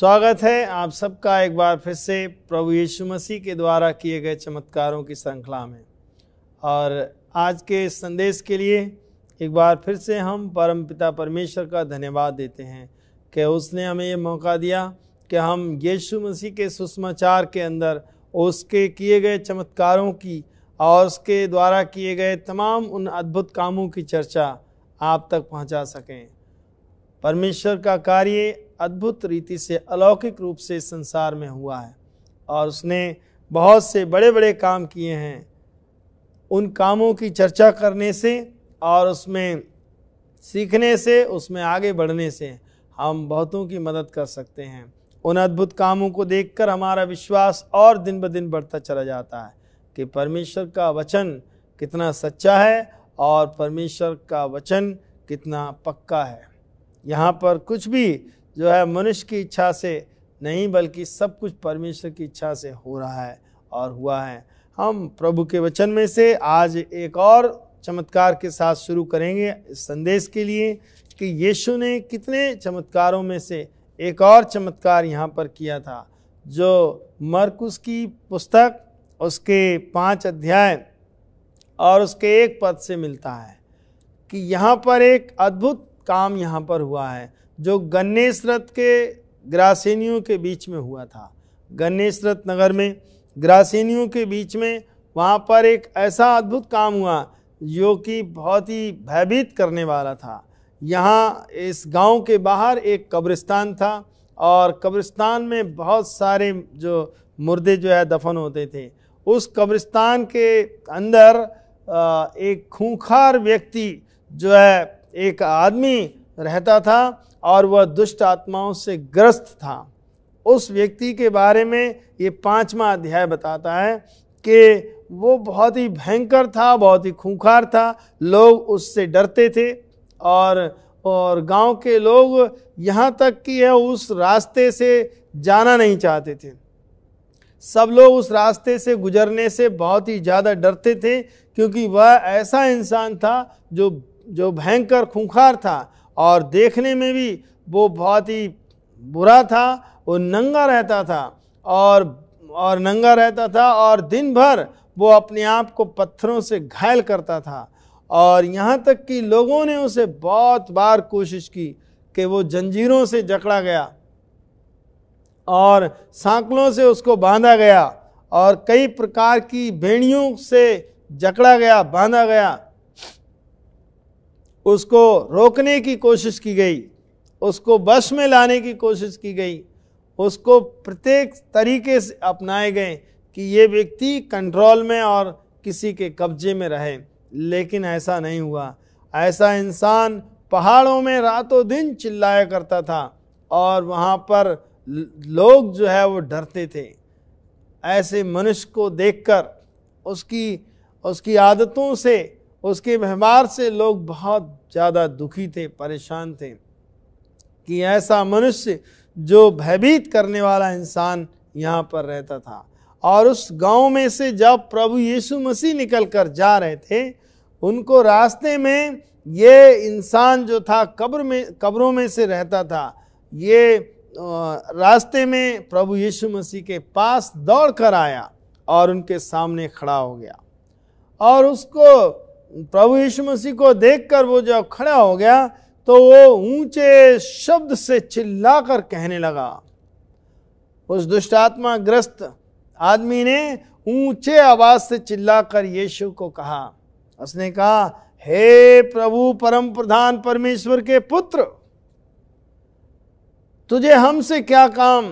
स्वागत है आप सबका एक बार फिर से प्रभु यीशु मसीह के द्वारा किए गए चमत्कारों की श्रृंखला में और आज के संदेश के लिए एक बार फिर से हम परम पिता परमेश्वर का धन्यवाद देते हैं कि उसने हमें ये मौका दिया कि हम यीशु मसीह के सुषमाचार के अंदर उसके किए गए चमत्कारों की और उसके द्वारा किए गए तमाम उन अद्भुत कामों की चर्चा आप तक पहुंचा सकें परमेश्वर का कार्य अद्भुत रीति से अलौकिक रूप से संसार में हुआ है और उसने बहुत से बड़े बड़े काम किए हैं उन कामों की चर्चा करने से और उसमें सीखने से उसमें आगे बढ़ने से हम बहुतों की मदद कर सकते हैं उन अद्भुत कामों को देखकर हमारा विश्वास और दिन ब दिन बढ़ता चला जाता है कि परमेश्वर का वचन कितना सच्चा है और परमेश्वर का वचन कितना पक्का है यहाँ पर कुछ भी जो है मनुष्य की इच्छा से नहीं बल्कि सब कुछ परमेश्वर की इच्छा से हो रहा है और हुआ है हम प्रभु के वचन में से आज एक और चमत्कार के साथ शुरू करेंगे इस संदेश के लिए कि यीशु ने कितने चमत्कारों में से एक और चमत्कार यहाँ पर किया था जो मरकुस की पुस्तक उसके पाँच अध्याय और उसके एक पद से मिलता है कि यहाँ पर एक अद्भुत काम यहाँ पर हुआ है जो रथ के ग्रासेनियों के बीच में हुआ था रथ नगर में ग्रासेनियों के बीच में वहाँ पर एक ऐसा अद्भुत काम हुआ जो कि बहुत ही भयभीत करने वाला था यहाँ इस गांव के बाहर एक कब्रिस्तान था और कब्रिस्तान में बहुत सारे जो मुर्दे जो है दफन होते थे उस कब्रिस्तान के अंदर एक खूंखार व्यक्ति जो है एक आदमी रहता था और वह दुष्ट आत्माओं से ग्रस्त था उस व्यक्ति के बारे में ये पांचवा अध्याय बताता है कि वो बहुत ही भयंकर था बहुत ही खूंखार था लोग उससे डरते थे और और गांव के लोग यहाँ तक कि है उस रास्ते से जाना नहीं चाहते थे सब लोग उस रास्ते से गुजरने से बहुत ही ज़्यादा डरते थे क्योंकि वह ऐसा इंसान था जो जो भयंकर खूंखार था और देखने में भी वो बहुत ही बुरा था वो नंगा रहता था और और नंगा रहता था और दिन भर वो अपने आप को पत्थरों से घायल करता था और यहाँ तक कि लोगों ने उसे बहुत बार कोशिश की कि वो जंजीरों से जकड़ा गया और सांकलों से उसको बांधा गया और कई प्रकार की भेड़ियों से जकड़ा गया बांधा गया उसको रोकने की कोशिश की गई उसको बस में लाने की कोशिश की गई उसको प्रत्येक तरीके से अपनाए गए कि ये व्यक्ति कंट्रोल में और किसी के कब्जे में रहे लेकिन ऐसा नहीं हुआ ऐसा इंसान पहाड़ों में रातों दिन चिल्लाया करता था और वहाँ पर लोग जो है वो डरते थे ऐसे मनुष्य को देखकर उसकी उसकी आदतों से उसके व्यवहार से लोग बहुत ज़्यादा दुखी थे परेशान थे कि ऐसा मनुष्य जो भयभीत करने वाला इंसान यहाँ पर रहता था और उस गांव में से जब प्रभु यीशु मसीह निकल कर जा रहे थे उनको रास्ते में ये इंसान जो था कब्र में कब्रों में से रहता था ये रास्ते में प्रभु यीशु मसीह के पास दौड़ कर आया और उनके सामने खड़ा हो गया और उसको प्रभु यीशु मसीह को देखकर वो जब खड़ा हो गया तो वो ऊंचे शब्द से चिल्लाकर कहने लगा उस दुष्ट आत्मा ग्रस्त आदमी ने ऊंचे आवाज से चिल्लाकर यीशु को कहा उसने कहा हे प्रभु परम प्रधान परमेश्वर के पुत्र तुझे हमसे क्या काम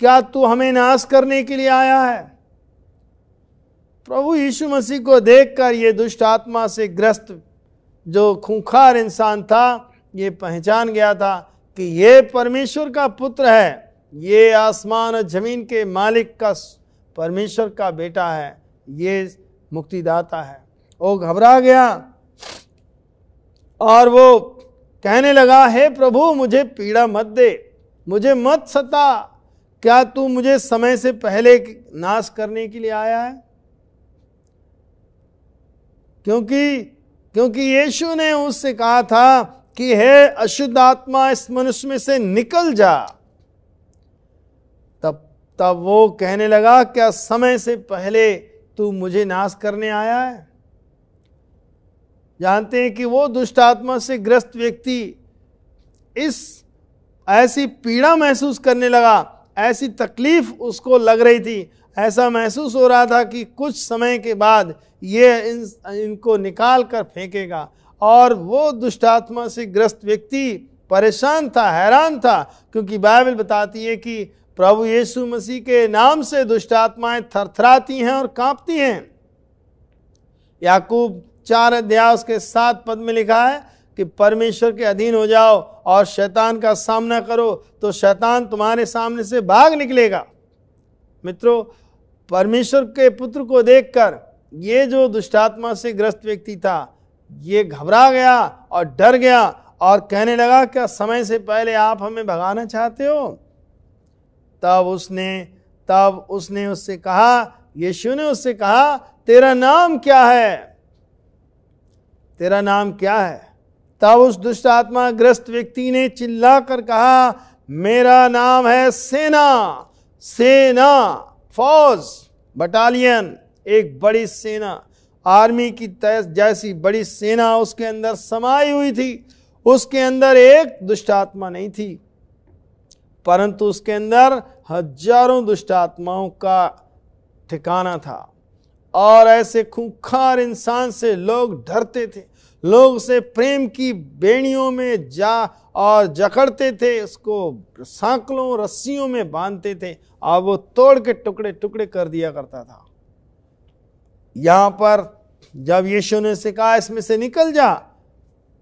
क्या तू हमें नाश करने के लिए आया है प्रभु यीशु मसीह को देखकर ये दुष्ट आत्मा से ग्रस्त जो खूंखार इंसान था ये पहचान गया था कि ये परमेश्वर का पुत्र है ये आसमान और जमीन के मालिक का परमेश्वर का बेटा है ये मुक्तिदाता है वो घबरा गया और वो कहने लगा हे प्रभु मुझे पीड़ा मत दे मुझे मत सता क्या तू मुझे समय से पहले नाश करने के लिए आया है क्योंकि क्योंकि यीशु ने उससे कहा था कि हे अशुद्ध आत्मा इस मनुष्य में से निकल जा तब तब वो कहने लगा क्या समय से पहले तू मुझे नाश करने आया है जानते हैं कि वो दुष्ट आत्मा से ग्रस्त व्यक्ति इस ऐसी पीड़ा महसूस करने लगा ऐसी तकलीफ उसको लग रही थी ऐसा महसूस हो रहा था कि कुछ समय के बाद ये इन इनको निकाल कर फेंकेगा और वो दुष्टात्मा से ग्रस्त व्यक्ति परेशान था हैरान था क्योंकि बाइबल बताती है कि प्रभु यीशु मसीह के नाम से दुष्टात्माएं थरथराती हैं और कांपती हैं याकूब चार अध्याय उसके सात पद में लिखा है कि परमेश्वर के अधीन हो जाओ और शैतान का सामना करो तो शैतान तुम्हारे सामने से भाग निकलेगा मित्रों परमेश्वर के पुत्र को देखकर ये जो दुष्टात्मा से ग्रस्त व्यक्ति था ये घबरा गया और डर गया और कहने लगा क्या समय से पहले आप हमें भगाना चाहते हो तब उसने तब उसने उससे कहा यीशु ने उससे कहा तेरा नाम क्या है तेरा नाम क्या है तब उस दुष्ट आत्मा ग्रस्त व्यक्ति ने चिल्ला कर कहा मेरा नाम है सेना सेना फौज बटालियन एक बड़ी सेना आर्मी की जैसी बड़ी सेना उसके अंदर समाई हुई थी उसके अंदर एक दुष्ट आत्मा नहीं थी परंतु उसके अंदर हजारों दुष्ट आत्माओं का ठिकाना था और ऐसे खूंखार इंसान से लोग डरते थे लोग उसे प्रेम की बेड़ियों में जा और जकड़ते थे उसको सांकलों रस्सियों में बांधते थे और वो तोड़ के टुकड़े टुकड़े कर दिया करता था यहाँ पर जब यीशु ने उसे कहा इसमें से निकल जा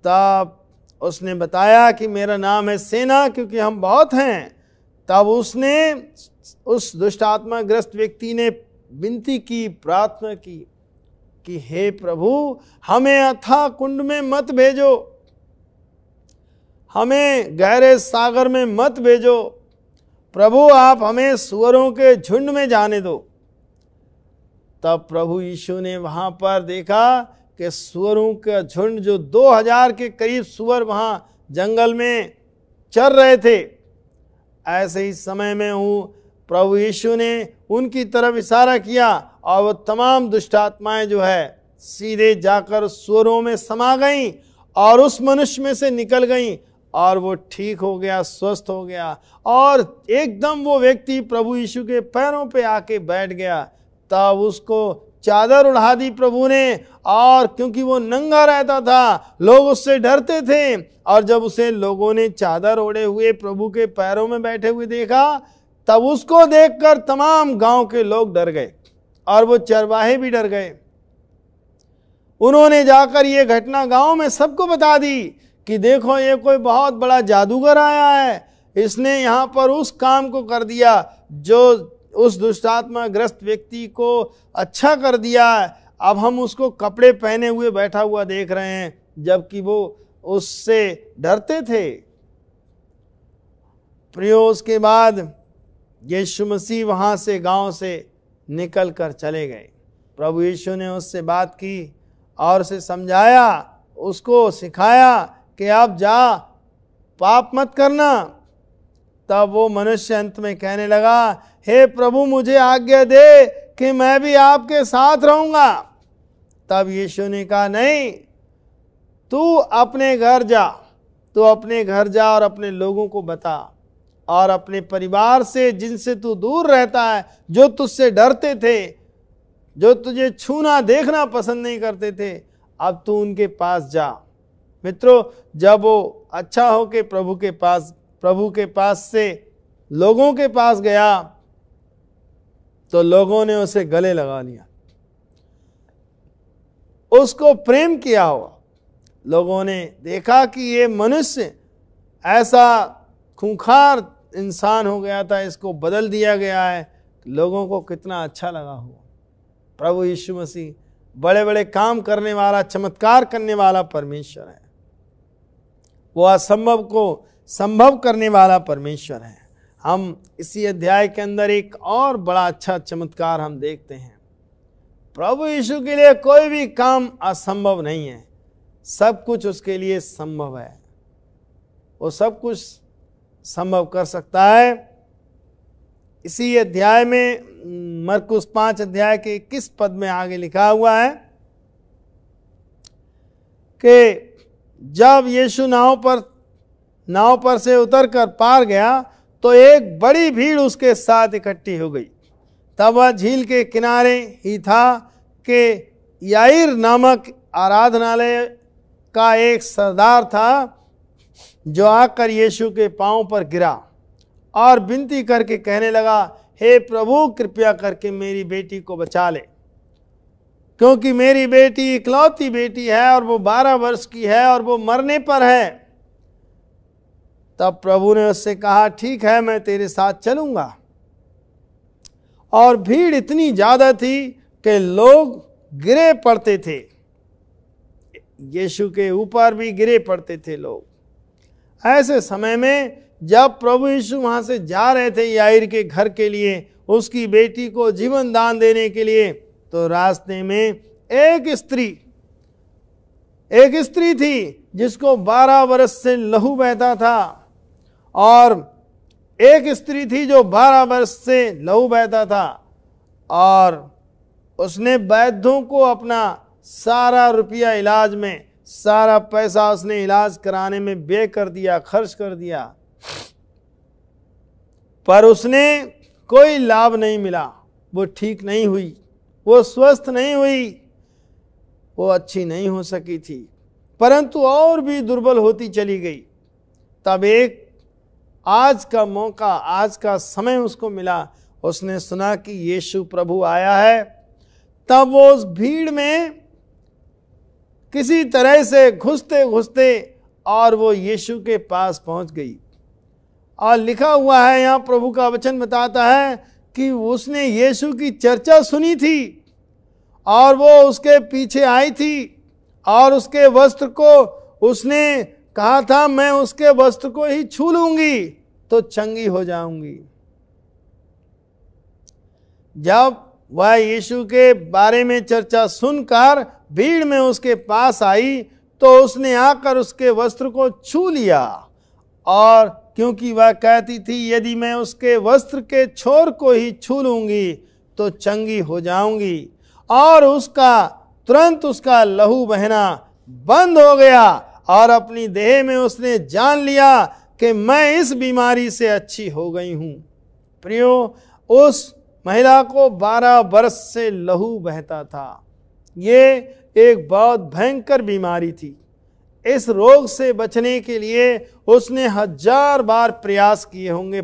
तब उसने बताया कि मेरा नाम है सेना क्योंकि हम बहुत हैं तब उसने उस दुष्ट ग्रस्त व्यक्ति ने विनती की प्रार्थना की कि हे प्रभु हमें अथा कुंड में मत भेजो हमें गहरे सागर में मत भेजो प्रभु आप हमें सुअरों के झुंड में जाने दो तब प्रभु यीशु ने वहाँ पर देखा कि सुअरों का झुंड जो 2000 के करीब सुअर वहाँ जंगल में चर रहे थे ऐसे ही समय में हूँ प्रभु यीशु ने उनकी तरफ इशारा किया और वह तमाम दुष्टात्माएं जो है सीधे जाकर सुअरों में समा गईं और उस मनुष्य में से निकल गईं और वो ठीक हो गया स्वस्थ हो गया और एकदम वो व्यक्ति प्रभु यीशु के पैरों पे आके बैठ गया तब उसको चादर उड़ा दी प्रभु ने और क्योंकि वो नंगा रहता था लोग उससे डरते थे और जब उसे लोगों ने चादर ओढ़े हुए प्रभु के पैरों में बैठे हुए देखा तब उसको देखकर तमाम गांव के लोग डर गए और वो चरवाहे भी डर गए उन्होंने जाकर ये घटना गांव में सबको बता दी कि देखो ये कोई बहुत बड़ा जादूगर आया है इसने यहाँ पर उस काम को कर दिया जो उस दुष्टात्मा ग्रस्त व्यक्ति को अच्छा कर दिया अब हम उसको कपड़े पहने हुए बैठा हुआ देख रहे हैं जबकि वो उससे डरते थे प्रियो उसके बाद यीशु मसीह वहाँ से गांव से निकल कर चले गए प्रभु यीशु ने उससे बात की और उसे समझाया उसको सिखाया कि आप जा पाप मत करना तब वो मनुष्य अंत में कहने लगा हे प्रभु मुझे आज्ञा दे कि मैं भी आपके साथ रहूंगा तब यीशु ने कहा नहीं तू अपने घर जा तू अपने घर जा और अपने लोगों को बता और अपने परिवार से जिनसे तू दूर रहता है जो तुझसे डरते थे जो तुझे छूना देखना पसंद नहीं करते थे अब तू उनके पास जा मित्रों जब वो अच्छा हो के प्रभु के पास प्रभु के पास से लोगों के पास गया तो लोगों ने उसे गले लगा लिया उसको प्रेम किया हुआ लोगों ने देखा कि ये मनुष्य ऐसा खूंखार इंसान हो गया था इसको बदल दिया गया है लोगों को कितना अच्छा लगा हुआ प्रभु यीशु मसीह बड़े बड़े काम करने वाला चमत्कार करने वाला परमेश्वर है वो असंभव को संभव करने वाला परमेश्वर है हम इसी अध्याय के अंदर एक और बड़ा अच्छा चमत्कार हम देखते हैं प्रभु यीशु के लिए कोई भी काम असंभव नहीं है सब कुछ उसके लिए संभव है वो सब कुछ संभव कर सकता है इसी अध्याय में मरकुस पांच अध्याय के किस पद में आगे लिखा हुआ है कि जब यीशु नाव पर नाव पर से उतरकर पार गया तो एक बड़ी भीड़ उसके साथ इकट्ठी हो गई तब वह झील के किनारे ही था कि याइर नामक आराधनालय का एक सरदार था जो आकर यीशु के पांव पर गिरा और विनती करके कहने लगा हे hey प्रभु कृपया करके मेरी बेटी को बचा ले क्योंकि मेरी बेटी इकलौती बेटी है और वो बारह वर्ष की है और वो मरने पर है तब प्रभु ने उससे कहा ठीक है मैं तेरे साथ चलूँगा और भीड़ इतनी ज़्यादा थी कि लोग गिरे पड़ते थे यीशु के ऊपर भी गिरे पड़ते थे लोग ऐसे समय में जब प्रभु यीशु वहाँ से जा रहे थे याइर के घर के लिए उसकी बेटी को जीवन दान देने के लिए तो रास्ते में एक स्त्री एक स्त्री थी जिसको बारह वर्ष से लहू बहता था और एक स्त्री थी जो बारह वर्ष से लहू बहता था और उसने वैद्यों को अपना सारा रुपया इलाज में सारा पैसा उसने इलाज कराने में बे कर दिया खर्च कर दिया पर उसने कोई लाभ नहीं मिला वो ठीक नहीं हुई वो स्वस्थ नहीं हुई वो अच्छी नहीं हो सकी थी परंतु और भी दुर्बल होती चली गई तब एक आज का मौका आज का समय उसको मिला उसने सुना कि यीशु प्रभु आया है तब वो उस भीड़ में किसी तरह से घुसते घुसते और वो यीशु के पास पहुंच गई और लिखा हुआ है यहाँ प्रभु का वचन बताता है कि उसने यीशु की चर्चा सुनी थी और वो उसके पीछे आई थी और उसके वस्त्र को उसने कहा था मैं उसके वस्त्र को ही छू लूंगी तो चंगी हो जाऊंगी जब वह यीशु के बारे में चर्चा सुनकर भीड़ में उसके पास आई तो उसने आकर उसके वस्त्र को छू लिया और क्योंकि वह कहती थी यदि मैं उसके वस्त्र के छोर को ही छू लूंगी तो चंगी हो जाऊंगी और उसका तुरंत उसका लहू बहना बंद हो गया और अपनी देह में उसने जान लिया कि मैं इस बीमारी से अच्छी हो गई हूँ प्रियो उस महिला को 12 वर्ष से लहू बहता था ये एक बहुत भयंकर बीमारी थी इस रोग से बचने के लिए उसने हजार बार प्रयास किए होंगे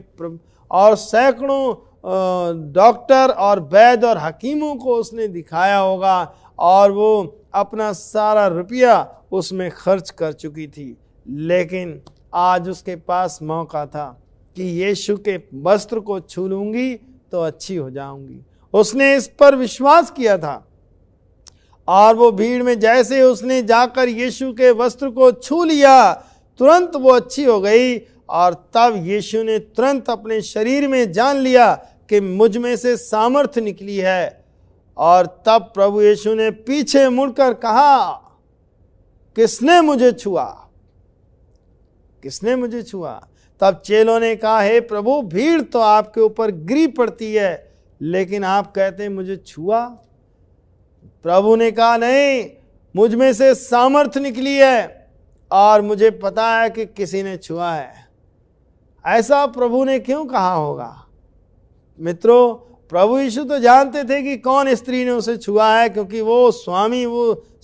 और सैकड़ों डॉक्टर और वैद और हकीमों को उसने दिखाया होगा और वो अपना सारा रुपया उसमें खर्च कर चुकी थी लेकिन आज उसके पास मौका था कि यीशु के वस्त्र को छू लूंगी तो अच्छी हो जाऊंगी उसने इस पर विश्वास किया था और वो भीड़ में जैसे उसने जाकर यीशु के वस्त्र को छू लिया तुरंत वो अच्छी हो गई और तब यीशु ने तुरंत अपने शरीर में जान लिया कि मुझ में से सामर्थ्य निकली है और तब प्रभु यीशु ने पीछे मुड़कर कहा किसने मुझे छुआ किसने मुझे छुआ तब चेलों ने कहा हे प्रभु भीड़ तो आपके ऊपर गिरी पड़ती है लेकिन आप कहते हैं मुझे छुआ प्रभु ने कहा नहीं मुझ में से सामर्थ निकली है और मुझे पता है कि किसी ने छुआ है ऐसा प्रभु ने क्यों कहा होगा मित्रों प्रभु यीशु तो जानते थे कि कौन स्त्री ने उसे छुआ है क्योंकि वो स्वामी वो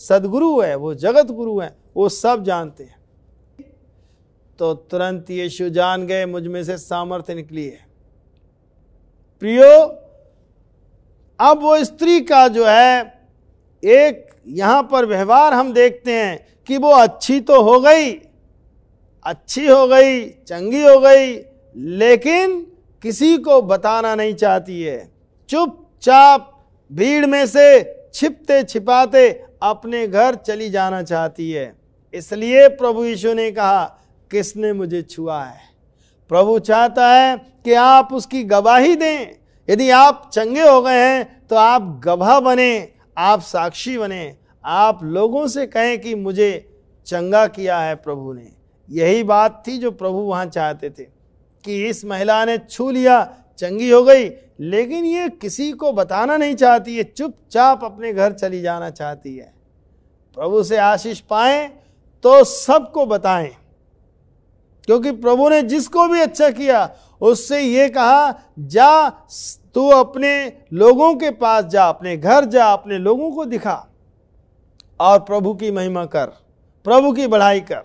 सदगुरु है वो जगत गुरु है वो सब जानते हैं तो तुरंत यीशु जान गए मुझ में से सामर्थ्य निकली है प्रियो अब वो स्त्री का जो है एक यहां पर व्यवहार हम देखते हैं कि वो अच्छी तो हो गई अच्छी हो गई चंगी हो गई लेकिन किसी को बताना नहीं चाहती है चुपचाप भीड़ में से छिपते छिपाते अपने घर चली जाना चाहती है इसलिए प्रभु यीशु ने कहा किसने मुझे छुआ है प्रभु चाहता है कि आप उसकी गवाही दें यदि आप चंगे हो गए हैं तो आप गवाह बने आप साक्षी बने आप लोगों से कहें कि मुझे चंगा किया है प्रभु ने यही बात थी जो प्रभु वहां चाहते थे कि इस महिला ने छू लिया चंगी हो गई लेकिन ये किसी को बताना नहीं चाहती है चुपचाप अपने घर चली जाना चाहती है प्रभु से आशीष पाएं तो सबको बताएं क्योंकि प्रभु ने जिसको भी अच्छा किया उससे ये कहा जा तू अपने लोगों के पास जा अपने घर जा अपने लोगों को दिखा और प्रभु की महिमा कर प्रभु की बढ़ाई कर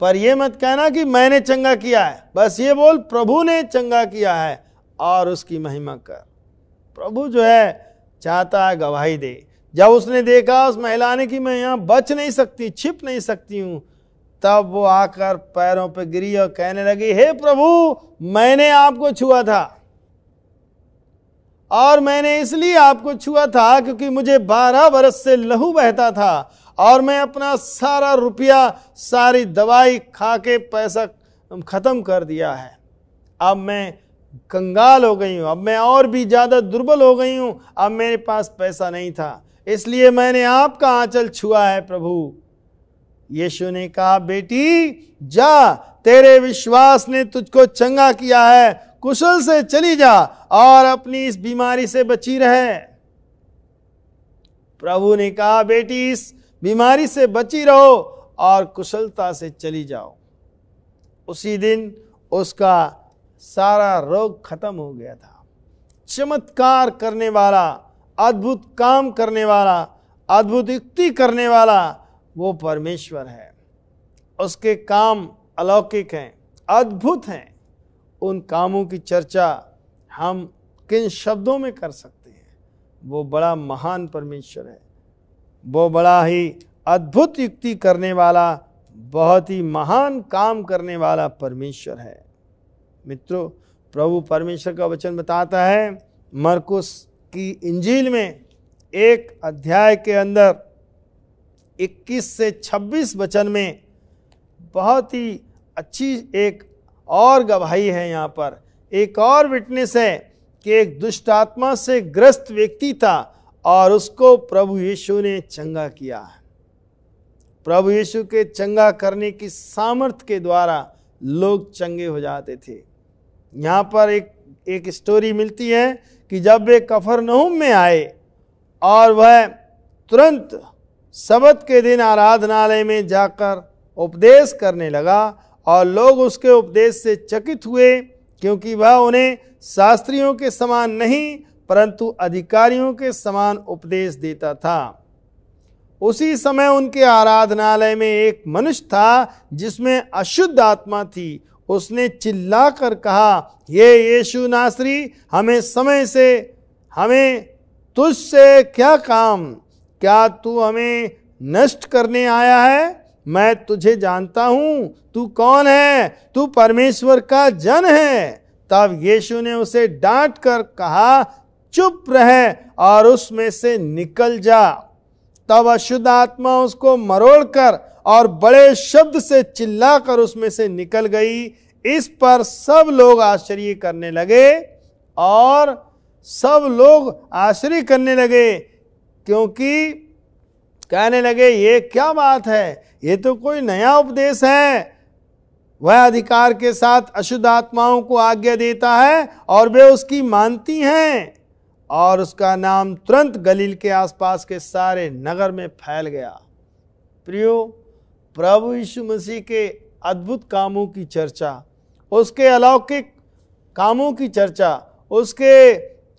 पर यह मत कहना कि मैंने चंगा किया है बस ये बोल प्रभु ने चंगा किया है और उसकी महिमा कर प्रभु जो है चाहता है गवाही दे जब उसने देखा उस महिला ने कि मैं यहाँ बच नहीं सकती छिप नहीं सकती हूँ तब वो आकर पैरों पर गिरी और कहने लगी हे प्रभु मैंने आपको छुआ था और मैंने इसलिए आपको छुआ था क्योंकि मुझे बारह बरस से लहू बहता था और मैं अपना सारा रुपया सारी दवाई खा के पैसा ख़त्म कर दिया है अब मैं कंगाल हो गई हूँ अब मैं और भी ज़्यादा दुर्बल हो गई हूँ अब मेरे पास पैसा नहीं था इसलिए मैंने आपका आंचल छुआ है प्रभु यीशु ने कहा बेटी जा तेरे विश्वास ने तुझको चंगा किया है कुशल से चली जा और अपनी इस बीमारी से बची रहे प्रभु ने कहा बेटी इस बीमारी से बची रहो और कुशलता से चली जाओ उसी दिन उसका सारा रोग खत्म हो गया था चमत्कार करने वाला अद्भुत काम करने वाला अद्भुत युक्ति करने वाला वो परमेश्वर है उसके काम अलौकिक हैं अद्भुत हैं उन कामों की चर्चा हम किन शब्दों में कर सकते हैं वो बड़ा महान परमेश्वर है वो बड़ा ही अद्भुत युक्ति करने वाला बहुत ही महान काम करने वाला परमेश्वर है मित्रों प्रभु परमेश्वर का वचन बताता है मरकुस की इंजील में एक अध्याय के अंदर 21 से 26 वचन में बहुत ही अच्छी एक और गवाही है यहाँ पर एक और विटनेस है कि एक दुष्ट आत्मा से ग्रस्त व्यक्ति था और उसको प्रभु यीशु ने चंगा किया है प्रभु यीशु के चंगा करने की सामर्थ के द्वारा लोग चंगे हो जाते थे यहाँ पर एक एक स्टोरी मिलती है कि जब वे कफर में आए और वह तुरंत सबत के दिन आराधनालय में जाकर उपदेश करने लगा और लोग उसके उपदेश से चकित हुए क्योंकि वह उन्हें शास्त्रियों के समान नहीं परंतु अधिकारियों के समान उपदेश देता था उसी समय उनके आराधनालय में एक मनुष्य था जिसमें अशुद्ध आत्मा थी उसने चिल्लाकर कहा ये यीशु नासरी हमें समय से हमें तुझसे क्या काम क्या तू हमें नष्ट करने आया है मैं तुझे जानता हूँ तू कौन है तू परमेश्वर का जन है तब यीशु ने उसे डांट कर कहा चुप रहे और उसमें से निकल जा तब अशुद्ध आत्मा उसको मरोड़कर और बड़े शब्द से चिल्लाकर उसमें से निकल गई इस पर सब लोग आश्चर्य करने लगे और सब लोग आश्चर्य करने लगे क्योंकि कहने लगे ये क्या बात है ये तो कोई नया उपदेश है वह अधिकार के साथ अशुद्ध आत्माओं को आज्ञा देता है और वे उसकी मानती हैं और उसका नाम तुरंत गलील के आसपास के सारे नगर में फैल गया प्रियो प्रभु यीशु मसीह के अद्भुत कामों की चर्चा उसके अलौकिक कामों की चर्चा उसके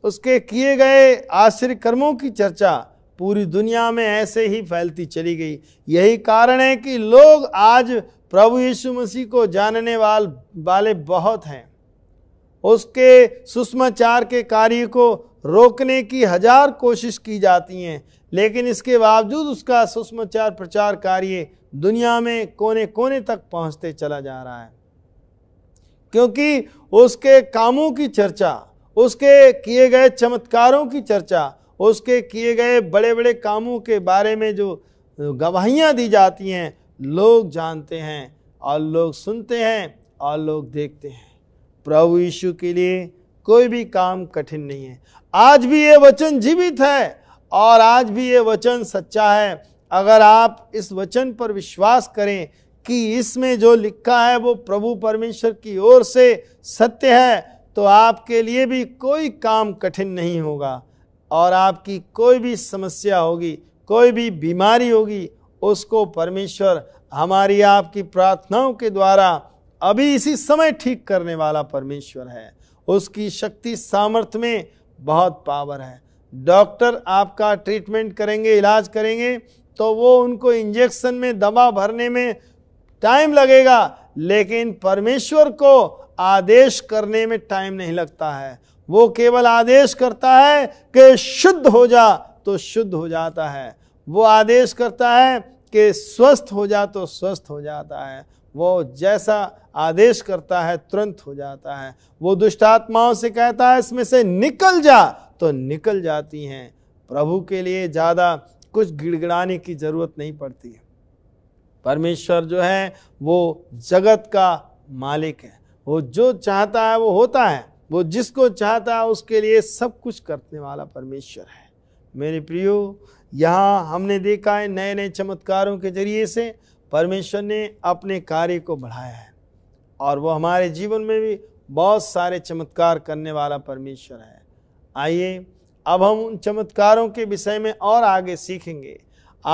उसके किए गए आश्चर्य कर्मों की चर्चा पूरी दुनिया में ऐसे ही फैलती चली गई यही कारण है कि लोग आज प्रभु यीशु मसीह को जानने वाल वाले बहुत हैं उसके सुषमाचार के कार्य को रोकने की हजार कोशिश की जाती हैं लेकिन इसके बावजूद उसका सुषमाचार प्रचार कार्य दुनिया में कोने कोने तक पहुंचते चला जा रहा है क्योंकि उसके कामों की चर्चा उसके किए गए चमत्कारों की चर्चा उसके किए गए बड़े बड़े कामों के बारे में जो गवाहियाँ दी जाती हैं लोग जानते हैं और लोग सुनते हैं और लोग देखते हैं प्रभु यीशु के लिए कोई भी काम कठिन नहीं है आज भी ये वचन जीवित है और आज भी ये वचन सच्चा है अगर आप इस वचन पर विश्वास करें कि इसमें जो लिखा है वो प्रभु परमेश्वर की ओर से सत्य है तो आपके लिए भी कोई काम कठिन नहीं होगा और आपकी कोई भी समस्या होगी कोई भी बीमारी होगी उसको परमेश्वर हमारी आपकी प्रार्थनाओं के द्वारा अभी इसी समय ठीक करने वाला परमेश्वर है उसकी शक्ति सामर्थ्य में बहुत पावर है डॉक्टर आपका ट्रीटमेंट करेंगे इलाज करेंगे तो वो उनको इंजेक्शन में दवा भरने में टाइम लगेगा लेकिन परमेश्वर को आदेश करने में टाइम नहीं लगता है वो केवल आदेश करता है कि शुद्ध हो जा तो शुद्ध हो जाता है वो आदेश करता है कि स्वस्थ हो जा तो स्वस्थ हो जाता है वो जैसा आदेश करता है तुरंत हो जाता है वो दुष्ट आत्माओं से कहता है इसमें से निकल जा तो निकल जाती हैं प्रभु के लिए ज़्यादा कुछ गिड़गिड़ाने की ज़रूरत नहीं पड़ती है परमेश्वर जो है वो जगत का मालिक है वो जो चाहता है वो होता है वो जिसको चाहता है उसके लिए सब कुछ करने वाला परमेश्वर है मेरे प्रियो यहाँ हमने देखा है नए नए चमत्कारों के जरिए से परमेश्वर ने अपने कार्य को बढ़ाया है और वो हमारे जीवन में भी बहुत सारे चमत्कार करने वाला परमेश्वर है आइए अब हम उन चमत्कारों के विषय में और आगे सीखेंगे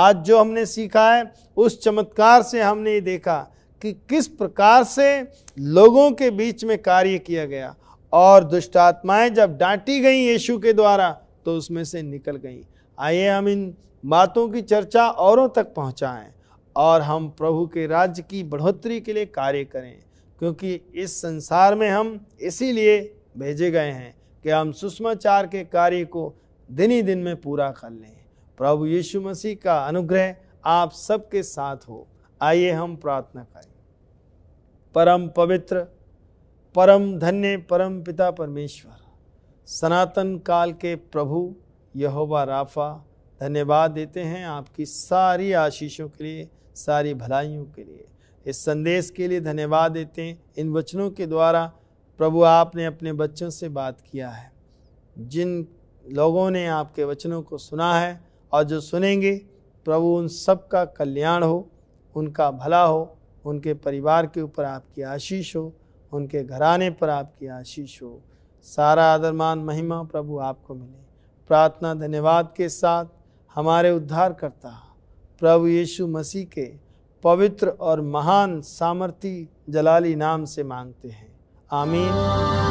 आज जो हमने सीखा है उस चमत्कार से हमने ये देखा कि किस प्रकार से लोगों के बीच में कार्य किया गया और दुष्ट आत्माएं जब डांटी गई यीशु के द्वारा तो उसमें से निकल गई आइए हम इन बातों की चर्चा औरों तक पहुंचाएं और हम प्रभु के राज्य की बढ़ोतरी के लिए कार्य करें क्योंकि इस संसार में हम इसीलिए भेजे गए हैं कि हम सुषमाचार के कार्य को दिन ही दिन में पूरा कर लें प्रभु यीशु मसीह का अनुग्रह आप सबके साथ हो आइए हम प्रार्थना करें परम पवित्र परम धन्य परम पिता परमेश्वर सनातन काल के प्रभु यहोवा राफा धन्यवाद देते हैं आपकी सारी आशीषों के लिए सारी भलाइयों के लिए इस संदेश के लिए धन्यवाद देते हैं इन वचनों के द्वारा प्रभु आपने अपने बच्चों से बात किया है जिन लोगों ने आपके वचनों को सुना है और जो सुनेंगे प्रभु उन सब का कल्याण हो उनका भला हो उनके परिवार के ऊपर आपकी आशीष हो उनके घराने पर आपकी आशीष हो सारा आदरमान महिमा प्रभु आपको मिले प्रार्थना धन्यवाद के साथ हमारे उद्धारकर्ता प्रभु यीशु मसीह के पवित्र और महान सामर्थी जलाली नाम से मांगते हैं आमीन